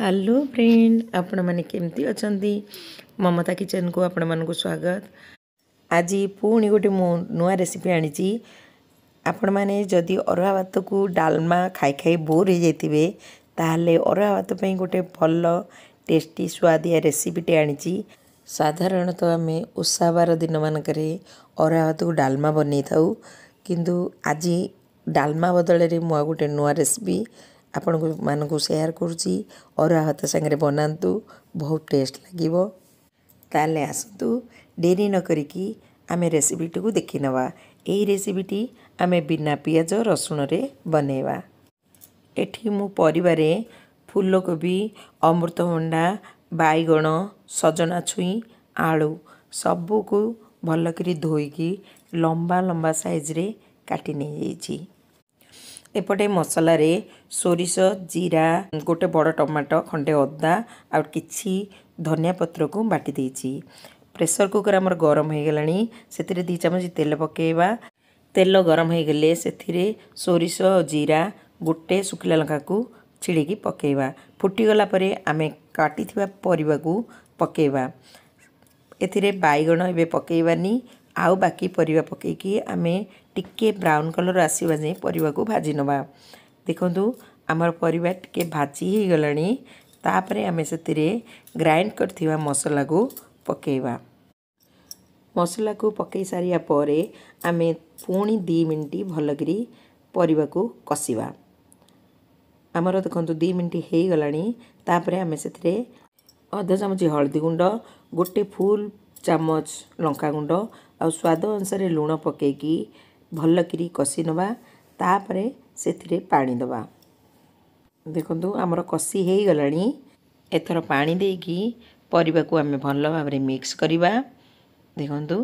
hello friend आपण मैंने केमती अच्छा ममता किचन को आपण मानक स्वागत आज पुणी गोटे मु नुआ रेसीपी आनी आपण मैंने जदि अरुआ भात को डालमा खाई खाई बोर हो जाए तो अरुआ भात गोटे भल टेस्टी स्वादिया रेसीपीटे आनी साधारणत तो आम बार दिन मानक अरुआ भात को डालमा बनई था कि आज डालमा बदल में मुझे गोटे नुआ रेसीपी आपणानु सेयर गर्छु और हत साङ्गर बनाउँछु बहुत टेस्ट लागसु डेरी नकरिक आमे रेसिपिटी देखिन यो आमे बिना पियाज रसुणले बनैवा एुलकी अमृतभन्दा बैगण सजना छुइँ आलु सबको भलक धोइकि लम्बा लम्बा सइज्रे काटि ଏପଟେ ମସଲାରେ ସୋରିଷ ଜିରା ଗୋଟେ ବଡ଼ ଟମାଟୋ ଖଣ୍ଡେ ଅଦା ଆଉ କିଛି ଧନିଆ ପତ୍ରକୁ ବାଟି ଦେଇଛି ପ୍ରେସର କୁକର ଆମର ଗରମ ହୋଇଗଲାଣି ସେଥିରେ ଦୁଇ ଚାମଚ ତେଲ ପକାଇବା ତେଲ ଗରମ ହୋଇଗଲେ ସେଥିରେ ସୋରିଷ ଜିରା ଗୋଟେ ଶୁଖିଲା ଲଙ୍କାକୁ ଛିଡ଼ିକି ପକାଇବା ଫୁଟିଗଲା ପରେ ଆମେ କାଟିଥିବା ପରିବାକୁ ପକାଇବା ଏଥିରେ ବାଇଗଣ ଏବେ ପକାଇବାନି ଆଉ ବାକି ପରିବା ପକାଇକି ଆମେ ଟିକିଏ ବ୍ରାଉନ୍ କଲର୍ ଆସିବା ଯାଏଁ ପରିବାକୁ ଭାଜି ନେବା ଦେଖନ୍ତୁ ଆମର ପରିବା ଟିକିଏ ଭାଜି ହୋଇଗଲାଣି ତାପରେ ଆମେ ସେଥିରେ ଗ୍ରାଇଣ୍ଡ କରିଥିବା ମସଲାକୁ ପକାଇବା ମସଲାକୁ ପକାଇ ସାରିବା ପରେ ଆମେ ପୁଣି ଦୁଇ ମିନିଟ୍ ଭଲକରି ପରିବାକୁ କଷିବା ଆମର ଦେଖନ୍ତୁ ଦୁଇ ମିନିଟ୍ ହୋଇଗଲାଣି ତାପରେ ଆମେ ସେଥିରେ ଅଧ ଚାମଚ ହଳଦୀ ଗୁଣ୍ଡ ଗୋଟେ ଫୁଲ୍ ଚାମଚ ଲଙ୍କାଗୁଣ୍ଡ ଆଉ ସ୍ୱାଦ ଅନୁସାରେ ଲୁଣ ପକାଇକି ଭଲକିରି କଷି ନେବା ତା'ପରେ ସେଥିରେ ପାଣି ଦେବା ଦେଖନ୍ତୁ ଆମର କଷି ହେଇଗଲାଣି ଏଥର ପାଣି ଦେଇକି ପରିବାକୁ ଆମେ ଭଲ ଭାବରେ ମିକ୍ସ କରିବା ଦେଖନ୍ତୁ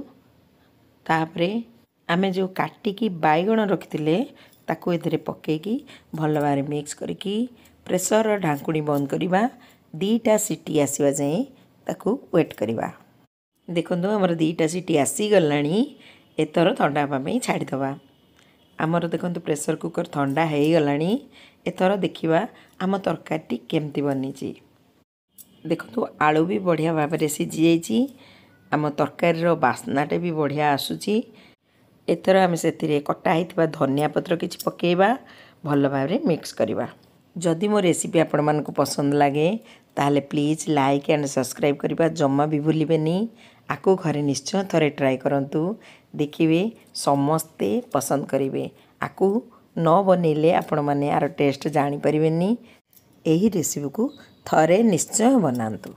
ତା'ପରେ ଆମେ ଯେଉଁ କାଟିକି ବାଇଗଣ ରଖିଥିଲେ ତାକୁ ଏଥିରେ ପକାଇକି ଭଲ ଭାବରେ ମିକ୍ସ କରିକି ପ୍ରେସରର ଢାଙ୍କୁଣୀ ବନ୍ଦ କରିବା ଦୁଇଟା ସିଟି ଆସିବା ଯାଏଁ ତାକୁ ୱେଟ୍ କରିବା ଦେଖନ୍ତୁ ଆମର ଦୁଇଟା ସିଟି ଆସିଗଲାଣି ଏଥର ଥଣ୍ଡା ହେବା ପାଇଁ ଛାଡ଼ିଦେବା ଆମର ଦେଖନ୍ତୁ ପ୍ରେସର କୁକର୍ ଥଣ୍ଡା ହେଇଗଲାଣି ଏଥର ଦେଖିବା ଆମ ତରକାରୀଟି କେମିତି ବନିଛି ଦେଖନ୍ତୁ ଆଳୁ ବି ବଢ଼ିଆ ଭାବରେ ସିଝିଯାଇଛି ଆମ ତରକାରୀର ବାସ୍ନାଟା ବି ବଢ଼ିଆ ଆସୁଛି ଏଥର ଆମେ ସେଥିରେ କଟା ହେଇଥିବା ଧନିଆ ପତ୍ର କିଛି ପକାଇବା ଭଲ ଭାବରେ ମିକ୍ସ କରିବା ଯଦି ମୋ ରେସିପି ଆପଣମାନଙ୍କୁ ପସନ୍ଦ ଲାଗେ ତାହେଲେ ପ୍ଲିଜ୍ ଲାଇକ୍ ଆଣ୍ଡ ସବସ୍କ୍ରାଇବ୍ କରିବା ଜମା ବି ଭୁଲିବେନି ଆକୁ ଘରେ ନିଶ୍ଚୟ ଥରେ ଟ୍ରାଏ କରନ୍ତୁ ଦେଖିବେ ସମସ୍ତେ ପସନ୍ଦ କରିବେ ଆକୁ ନ ବନେଇଲେ ଆପଣମାନେ ଆର ଟେଷ୍ଟ ଜାଣିପାରିବେନି ଏହି ରେସିପିକୁ ଥରେ ନିଶ୍ଚୟ ବନାନ୍ତୁ